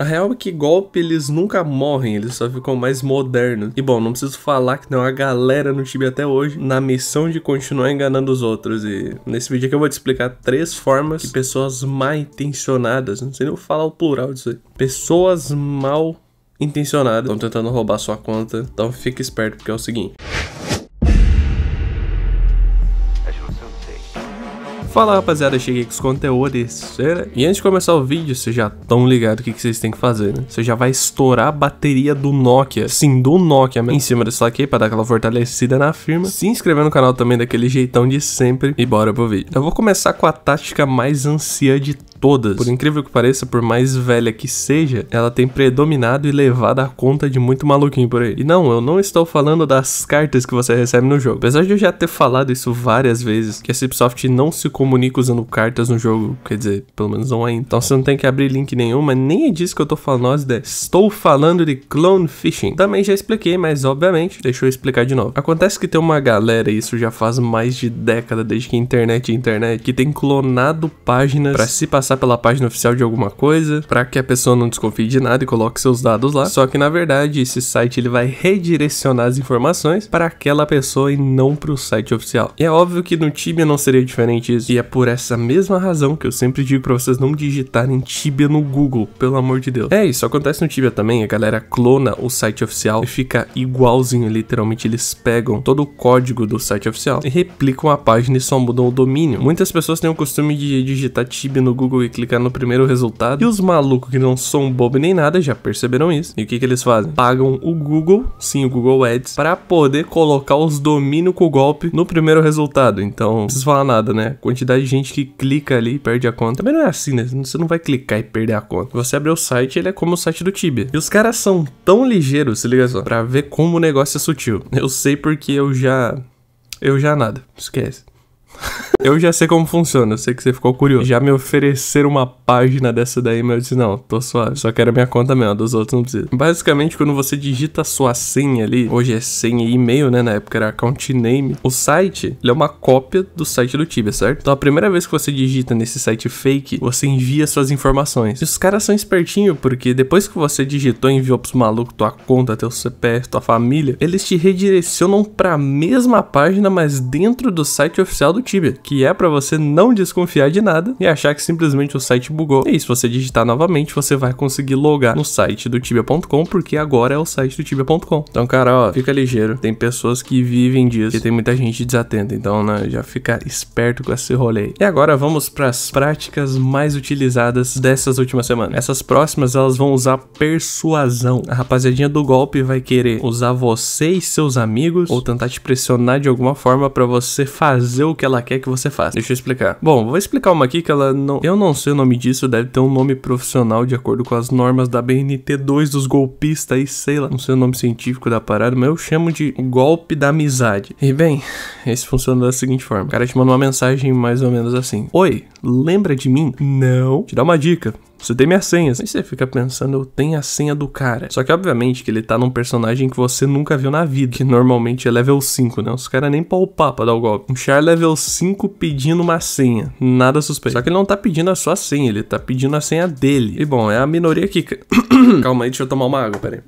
A real é que golpe eles nunca morrem, eles só ficam mais modernos. E bom, não preciso falar que tem uma galera no time até hoje na missão de continuar enganando os outros. E nesse vídeo aqui eu vou te explicar três formas que pessoas mal intencionadas, não sei nem falar o plural disso aí, pessoas mal intencionadas estão tentando roubar sua conta. Então fica esperto porque é o seguinte. Fala rapaziada, cheguei com os conteúdos E antes de começar o vídeo, vocês já estão ligados o que, que vocês têm que fazer, né? Você já vai estourar a bateria do Nokia, sim, do Nokia mesmo, em cima desse aqui pra dar aquela fortalecida na firma. Se inscrever no canal também daquele jeitão de sempre e bora pro vídeo. Eu vou começar com a tática mais anciã de todas, por incrível que pareça, por mais velha que seja, ela tem predominado e levado a conta de muito maluquinho por aí. E não, eu não estou falando das cartas que você recebe no jogo. Apesar de eu já ter falado isso várias vezes, que a Cipsoft não se comunica usando cartas no jogo, quer dizer, pelo menos não ainda. Então você não tem que abrir link nenhum, mas nem é disso que eu tô falando, Estou falando de clone phishing. Também já expliquei, mas obviamente, deixa eu explicar de novo. Acontece que tem uma galera, e isso já faz mais de década desde que internet é internet, que tem clonado páginas para se passar passar pela página oficial de alguma coisa, para que a pessoa não desconfie de nada e coloque seus dados lá. Só que na verdade, esse site ele vai redirecionar as informações para aquela pessoa e não para o site oficial. E é óbvio que no Tibia não seria diferente isso. E é por essa mesma razão que eu sempre digo para vocês não digitarem Tibia no Google, pelo amor de Deus. É, isso acontece no Tibia também, a galera clona o site oficial e fica igualzinho, literalmente eles pegam todo o código do site oficial e replicam a página e só mudam o domínio. Muitas pessoas têm o costume de digitar Tibia no Google e clicar no primeiro resultado. E os malucos que não são bobo nem nada já perceberam isso. E o que, que eles fazem? Pagam o Google, sim, o Google Ads, para poder colocar os domínios com o golpe no primeiro resultado. Então, não preciso falar nada, né? quantidade de gente que clica ali e perde a conta. Também não é assim, né? Você não vai clicar e perder a conta. Você abrir o site, ele é como o site do Tibia. E os caras são tão ligeiros, se liga só, pra ver como o negócio é sutil. Eu sei porque eu já. Eu já nada, esquece. eu já sei como funciona, eu sei que você ficou curioso. Já me ofereceram uma página dessa daí, mas eu disse, não, tô suave. Só quero a minha conta mesmo, dos outros não precisa. Basicamente, quando você digita a sua senha ali, hoje é senha e e-mail, né? Na época era account name. O site, é uma cópia do site do Tibia, certo? Então, a primeira vez que você digita nesse site fake, você envia suas informações. E os caras são espertinhos, porque depois que você digitou e enviou pros malucos tua conta, teu CPF, tua família, eles te redirecionam pra mesma página, mas dentro do site oficial do do Tibia, que é para você não desconfiar de nada e achar que simplesmente o site bugou. E aí, se você digitar novamente, você vai conseguir logar no site do tibia.com, porque agora é o site do tibia.com. Então, cara, ó, fica ligeiro. Tem pessoas que vivem disso e tem muita gente desatenta, então, né, já fica esperto com esse rolê. E agora vamos para as práticas mais utilizadas dessas últimas semanas. Essas próximas, elas vão usar persuasão. A rapaziadinha do golpe vai querer usar você e seus amigos ou tentar te pressionar de alguma forma para você fazer o que ela ela quer que você faça. Deixa eu explicar. Bom, vou explicar uma aqui que ela não. Eu não sei o nome disso, deve ter um nome profissional de acordo com as normas da BNT2 dos golpistas e sei lá. Não sei o nome científico da parada, mas eu chamo de golpe da amizade. E bem, esse funciona da seguinte forma: o cara te manda uma mensagem mais ou menos assim: Oi, lembra de mim? Não. Te dá uma dica. Você tem minhas senhas. Aí você fica pensando, eu tenho a senha do cara. Só que, obviamente, que ele tá num personagem que você nunca viu na vida, que normalmente é level 5, né? Os caras nem palpar pra dar o golpe. Um char level 5 pedindo uma senha. Nada suspeito. Só que ele não tá pedindo a sua senha, ele tá pedindo a senha dele. E bom, é a minoria que. Calma aí, deixa eu tomar uma água, peraí.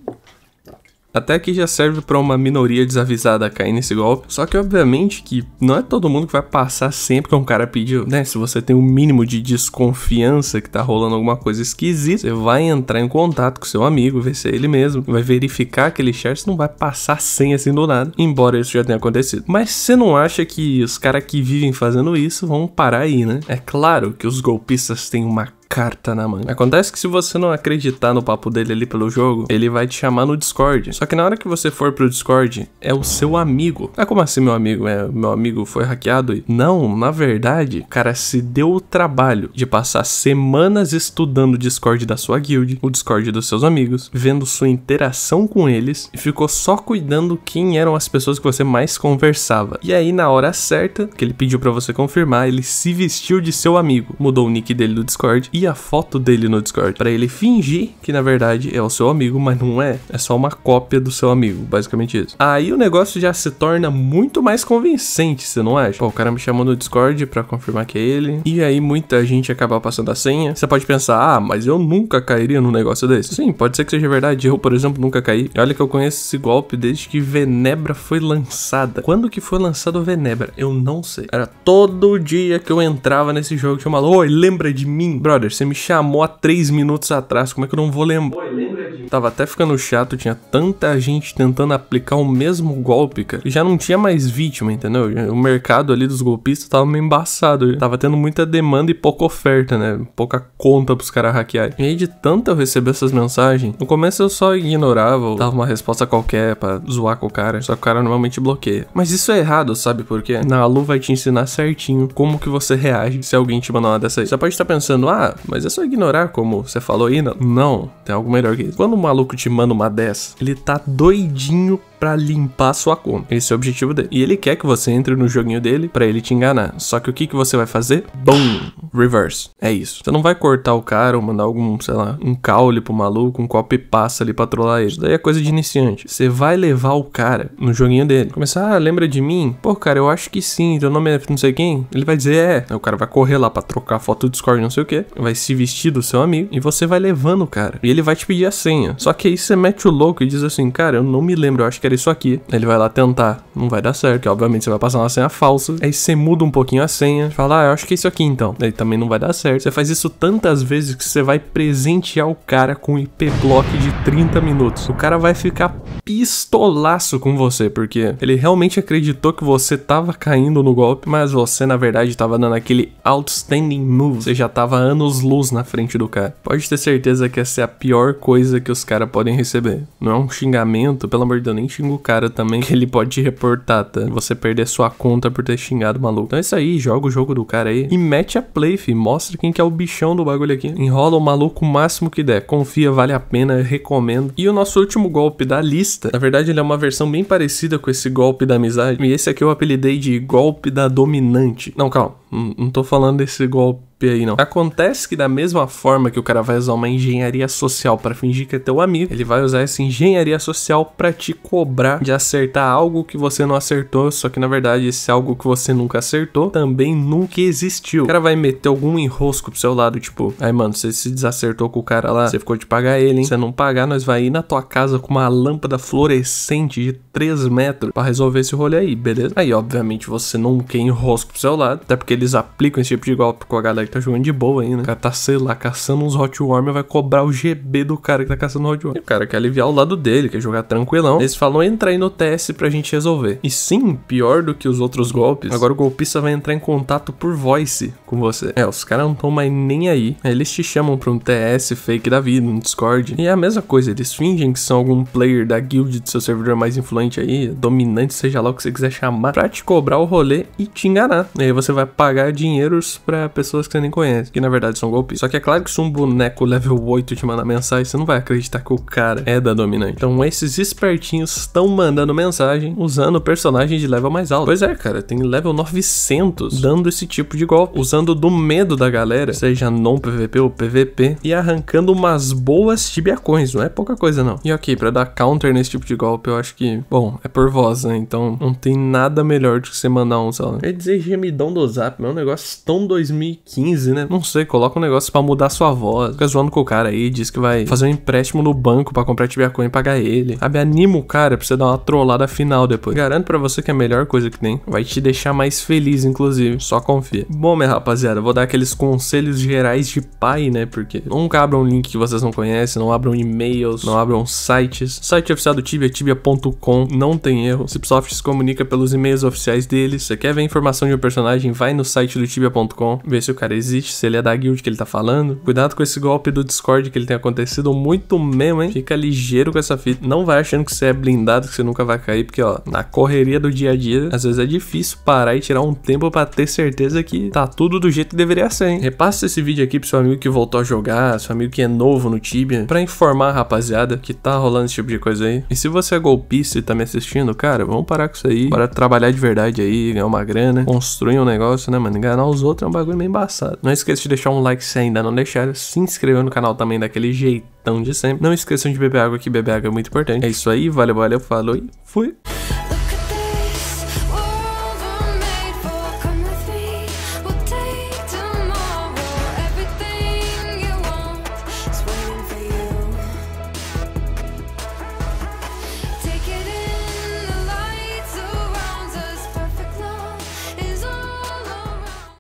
Até que já serve para uma minoria desavisada cair nesse golpe. Só que obviamente que não é todo mundo que vai passar sempre que um cara pediu, né? Se você tem um mínimo de desconfiança que tá rolando alguma coisa esquisita, você vai entrar em contato com seu amigo, ver se é ele mesmo, vai verificar aquele share, você não vai passar sem assim do nada, embora isso já tenha acontecido. Mas você não acha que os caras que vivem fazendo isso vão parar aí, né? É claro que os golpistas têm uma carta na manga. Acontece que se você não acreditar no papo dele ali pelo jogo, ele vai te chamar no Discord. Só que na hora que você for pro Discord, é o seu amigo. Ah, como assim meu amigo? É, meu amigo foi hackeado? Não, na verdade, o cara se deu o trabalho de passar semanas estudando o Discord da sua guild, o Discord dos seus amigos, vendo sua interação com eles e ficou só cuidando quem eram as pessoas que você mais conversava. E aí na hora certa, que ele pediu para você confirmar, ele se vestiu de seu amigo, mudou o nick dele do Discord e a foto dele no Discord para ele fingir que na verdade é o seu amigo, mas não é. É só uma cópia do seu amigo, basicamente isso. Aí o negócio já se torna muito mais convincente, você não acha? Pô, o cara me chamou no Discord para confirmar que é ele. E aí muita gente acaba passando a senha. Você pode pensar, ah, mas eu nunca cairia num negócio desse. Sim, pode ser que seja verdade. Eu, por exemplo, nunca caí. Olha que eu conheço esse golpe desde que Venebra foi lançada. Quando que foi lançado Venebra? Eu não sei. Era todo dia que eu entrava nesse jogo que eu oi, lembra de mim? Brother, você me chamou há três minutos atrás, como é que eu não vou lembrar? Né? Tava até ficando chato, tinha tanta gente tentando aplicar o mesmo golpe, cara. Já não tinha mais vítima, entendeu? O mercado ali dos golpistas tava meio embaçado. Já. Tava tendo muita demanda e pouca oferta, né? Pouca conta pros caras hackearem. E aí, de tanto eu receber essas mensagens, no começo eu só ignorava, dava uma resposta qualquer pra zoar com o cara. Só que o cara normalmente bloqueia. Mas isso é errado, sabe por quê? Na Alu vai te ensinar certinho como que você reage se alguém te mandar uma dessa aí. Você pode estar pensando, ah, mas é só ignorar, como você falou aí. Não, não tem algo melhor que isso. Quando o maluco te manda uma dessa, ele tá doidinho para limpar sua conta. Esse é o objetivo dele. E ele quer que você entre no joguinho dele para ele te enganar. Só que o que, que você vai fazer? Boom! Reverse. É isso. Você não vai cortar o cara ou mandar algum, sei lá, um caule pro maluco, um copo e passa ali pra trollar ele. Isso daí é coisa de iniciante. Você vai levar o cara no joguinho dele. Começar, ah, lembra de mim? Pô, cara, eu acho que sim. Teu nome é não sei quem? Ele vai dizer é. Aí o cara vai correr lá pra trocar foto do Discord, não sei o que. Vai se vestir do seu amigo e você vai levando o cara. E ele vai te pedir a senha. Só que aí você mete o louco e diz assim, cara, eu não me lembro, eu acho que era quero isso aqui. Ele vai lá tentar, não vai dar certo, porque obviamente você vai passar uma senha falsa. Aí você muda um pouquinho a senha, fala, ah, eu acho que é isso aqui então. Aí também não vai dar certo. Você faz isso tantas vezes que você vai presentear o cara com IP block de 30 minutos. O cara vai ficar pistolaço com você, porque ele realmente acreditou que você tava caindo no golpe, mas você na verdade tava dando aquele outstanding move. Você já tava anos luz na frente do cara. Pode ter certeza que essa é a pior coisa que os caras podem receber. Não é um xingamento, pelo amor de Deus, nem xingamento xinga o cara também, que ele pode te reportar, tá? Você perder sua conta por ter xingado o maluco. Então é isso aí, joga o jogo do cara aí e mete a play, fi. Mostra quem que é o bichão do bagulho aqui. Enrola o maluco o máximo que der. Confia, vale a pena, recomendo. E o nosso último golpe da lista, na verdade ele é uma versão bem parecida com esse golpe da amizade. E esse aqui eu apelidei de golpe da dominante. Não, calma. Hum, não tô falando desse golpe aí, não. Acontece que da mesma forma que o cara vai usar uma engenharia social para fingir que é teu amigo, ele vai usar essa engenharia social para te cobrar de acertar algo que você não acertou, só que na verdade esse algo que você nunca acertou também nunca existiu. O cara vai meter algum enrosco pro seu lado, tipo, aí mano, você se desacertou com o cara lá, você ficou de pagar ele, hein? Se você não pagar, nós vai ir na tua casa com uma lâmpada fluorescente de 3 metros para resolver esse rolê aí, beleza? Aí, obviamente, você não quer enrosco pro seu lado, até porque eles aplicam esse tipo de golpe com a galera tá jogando de boa ainda. Né? O cara tá, sei lá, caçando uns Hot e vai cobrar o GB do cara que tá caçando Hot E o cara quer aliviar o lado dele, quer jogar tranquilão. Eles falam, entra aí no TS pra gente resolver. E sim, pior do que os outros golpes, agora o golpista vai entrar em contato por voice com você. É, os caras não tão mais nem aí. Eles te chamam pra um TS fake da vida, no Discord. E é a mesma coisa, eles fingem que são algum player da guild do seu servidor mais influente aí, dominante, seja lá o que você quiser chamar, pra te cobrar o rolê e te enganar. E aí você vai pagar dinheiros pra pessoas que você nem conhece, que na verdade são golpistas. Só que é claro que se um boneco level 8 te manda mensagem, você não vai acreditar que o cara é da dominante. Então esses espertinhos estão mandando mensagem usando personagens de level mais alto. Pois é, cara, tem level 900 dando esse tipo de golpe, usando do medo da galera, seja não PVP ou PVP, e arrancando umas boas tibiacões, não é pouca coisa não. E ok, para dar counter nesse tipo de golpe, eu acho que, bom, é por voz, né? Então não tem nada melhor do que você mandar um, sei lá. ia dizer gemidão do zap, mas é um negócio tão 2015 15, né? Não sei, coloca um negócio para mudar sua voz. Fica zoando com o cara aí, diz que vai fazer um empréstimo no banco para comprar Tibia Coin e pagar ele. Sabe, anima o cara pra você dar uma trollada final depois. Garanto para você que é a melhor coisa que tem. Vai te deixar mais feliz, inclusive. Só confia. Bom, minha rapaziada, vou dar aqueles conselhos gerais de pai, né? Porque nunca abram link que vocês não conhecem, não abram e-mails, não abram sites. O site oficial do Tibia, tibia.com, não tem erro. Cipsoft se comunica pelos e-mails oficiais deles. Você quer ver informação de um personagem? Vai no site do tibia.com, vê se o cara existe, se ele é da guild que ele tá falando. Cuidado com esse golpe do Discord que ele tem acontecido muito mesmo, hein? Fica ligeiro com essa fita. Não vai achando que você é blindado, que você nunca vai cair, porque, ó, na correria do dia a dia, às vezes é difícil parar e tirar um tempo para ter certeza que tá tudo do jeito que deveria ser, hein? Repassa esse vídeo aqui pro seu amigo que voltou a jogar, seu amigo que é novo no Tibia, pra informar a rapaziada que tá rolando esse tipo de coisa aí. E se você é golpista e tá me assistindo, cara, vamos parar com isso aí. Bora trabalhar de verdade aí, ganhar uma grana, construir um negócio, né, mano? Enganar os outros é um bagulho meio embaçado engraçado. Não esqueça de deixar um like se ainda não deixaram, se inscrever no canal também daquele jeitão de sempre. Não esqueçam de beber água, que beber água é muito importante. É isso aí, valeu, valeu, falou e fui!